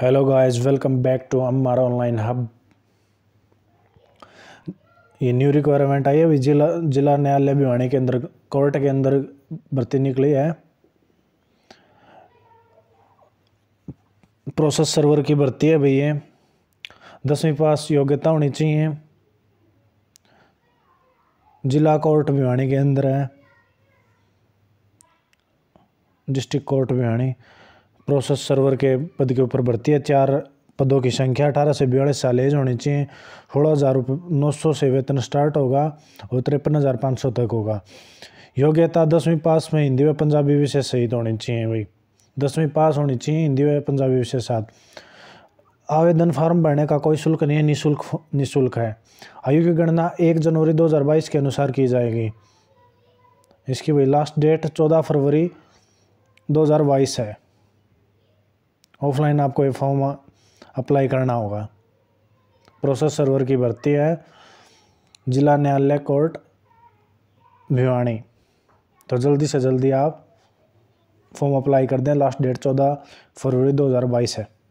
hello guys welcome back to Amar online hub ये new requirement आई है अभी जिला जिला न्यायालय भिवाणी के अंदर कोर्ट के अंदर भर्ती निकली है प्रोसेस सर्वर की भर्ती है भैया दसवीं पास योग्यता होनी चाहिए जिला कोर्ट भिवाणी के अंदर है district court Bhiwani process server के पद के ऊपर भर्ती है चार पदों की संख्या अठारह से बयालीस साल एज होनी चाहिए सोलह हज़ार नौ सौ से वेतन स्टार्ट होगा और तिरपन हज़ार पाँच सौ तक होगा योग्यता दसवीं पास में हिंदी व पंजाबी विषय सहित होनी चाहिए भाई दसवीं पास होनी चाहिए हिंदी व पंजाबी विषय साथ आवेदन फॉर्म भरने का कोई शुल्क नहीं है निःशुल्क निःशुल्क है आयु की गणना एक जनवरी बाईस के अनुसार की जाएगी इसकी भाई लास्ट डेट चौदह फरवरी बाईस है ऑफलाइन आपको ये फॉर्म अप्लाई करना होगा प्रोसेस सर्वर की भर्ती है जिला न्यायालय कोर्ट भिवानी तो जल्दी से जल्दी आप फॉर्म अप्लाई कर दें लास्ट डेट चौदह फरवरी 2022 है